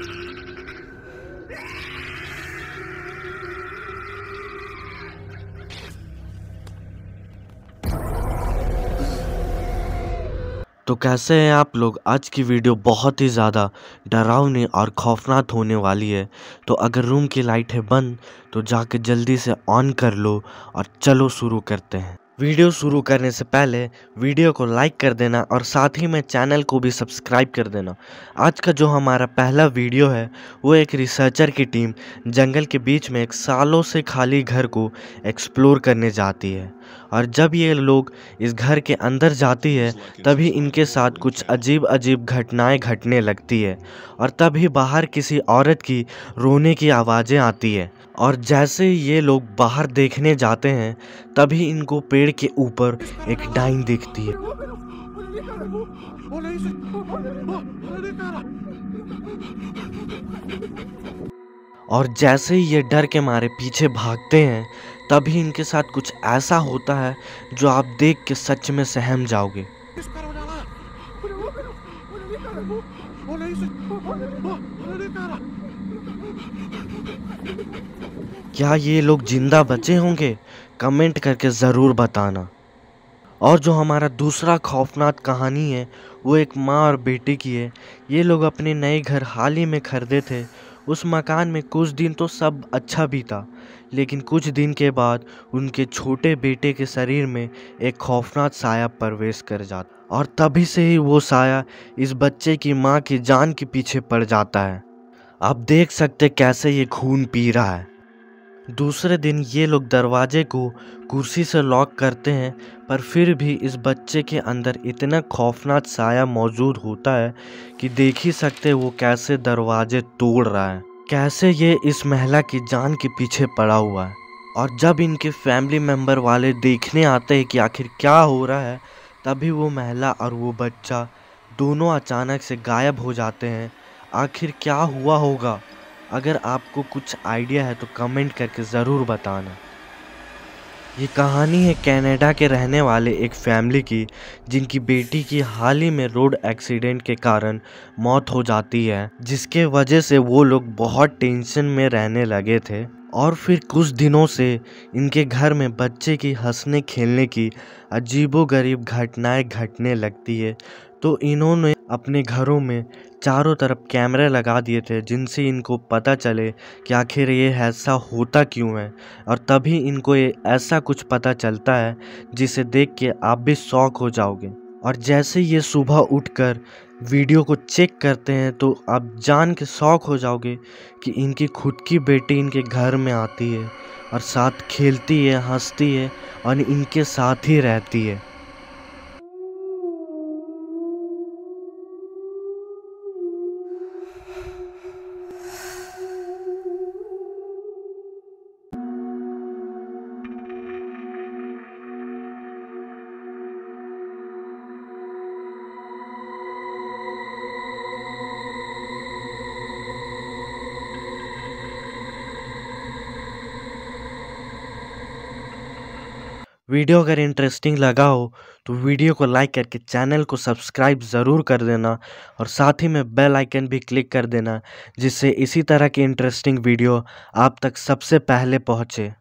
तो कैसे हैं आप लोग आज की वीडियो बहुत ही ज़्यादा डरावनी और खौफनाक होने वाली है तो अगर रूम की लाइट है बंद तो जाके जल्दी से ऑन कर लो और चलो शुरू करते हैं वीडियो शुरू करने से पहले वीडियो को लाइक कर देना और साथ ही में चैनल को भी सब्सक्राइब कर देना आज का जो हमारा पहला वीडियो है वो एक रिसर्चर की टीम जंगल के बीच में एक सालों से खाली घर को एक्सप्लोर करने जाती है और जब ये लोग इस घर के अंदर जाती है तभी इनके साथ कुछ अजीब अजीब घटनाएं घटने लगती है और तभी बाहर किसी औरत की रोने की आवाज़ें आती है और जैसे ये लोग बाहर देखने जाते हैं तभी इनको पेड़ के ऊपर एक डाइन दिखती है और जैसे ही ये डर के मारे पीछे भागते हैं तभी इनके साथ कुछ ऐसा होता है जो आप देख के सच में सहम जाओगे क्या ये लोग जिंदा बचे होंगे कमेंट करके ज़रूर बताना और जो हमारा दूसरा खौफनाक कहानी है वो एक माँ और बेटे की है ये लोग अपने नए घर हाल ही में खरीदे थे उस मकान में कुछ दिन तो सब अच्छा भी था लेकिन कुछ दिन के बाद उनके छोटे बेटे के शरीर में एक खौफनाक साया प्रवेश कर जाता और तभी से ही वो साया इस बच्चे की माँ की जान के पीछे पड़ जाता है आप देख सकते कैसे ये खून पी रहा है दूसरे दिन ये लोग दरवाजे को कुर्सी से लॉक करते हैं पर फिर भी इस बच्चे के अंदर इतना खौफनाक साया मौजूद होता है कि देख ही सकते वो कैसे दरवाजे तोड़ रहा है कैसे ये इस महिला की जान के पीछे पड़ा हुआ है और जब इनके फैमिली मेम्बर वाले देखने आते हैं कि आखिर क्या हो रहा है तभी वो महिला और वो बच्चा दोनों अचानक से गायब हो जाते हैं आखिर क्या हुआ होगा अगर आपको कुछ आइडिया है तो कमेंट करके ज़रूर बताना ये कहानी है कनाडा के रहने वाले एक फैमिली की जिनकी बेटी की हाल ही में रोड एक्सीडेंट के कारण मौत हो जाती है जिसके वजह से वो लोग बहुत टेंशन में रहने लगे थे और फिर कुछ दिनों से इनके घर में बच्चे की हंसने खेलने की अजीबो गरीब घटनाएं घटने लगती है तो इन्होंने अपने घरों में चारों तरफ कैमरे लगा दिए थे जिनसे इनको पता चले कि आखिर ये ऐसा होता क्यों है और तभी इनको ये ऐसा कुछ पता चलता है जिसे देख के आप भी शौक हो जाओगे और जैसे ये सुबह उठकर वीडियो को चेक करते हैं तो आप जान के शौक हो जाओगे कि इनकी खुद की बेटी इनके घर में आती है और साथ खेलती है हंसती है और इनके साथ ही रहती है वीडियो अगर इंटरेस्टिंग लगा हो तो वीडियो को लाइक करके चैनल को सब्सक्राइब ज़रूर कर देना और साथ ही में बेल आइकन भी क्लिक कर देना जिससे इसी तरह की इंटरेस्टिंग वीडियो आप तक सबसे पहले पहुँचे